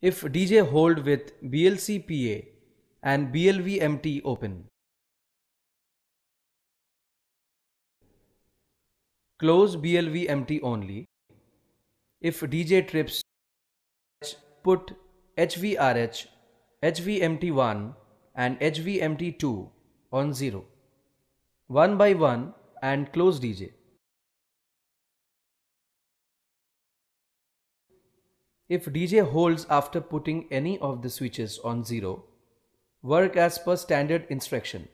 if DJ hold with BLCPA and BLVMT open. Close BLVMT only. If DJ trips, put HVRH, HVMT1 and HVMT2 on 0. One by one and close DJ. If DJ holds after putting any of the switches on 0, work as per standard instruction.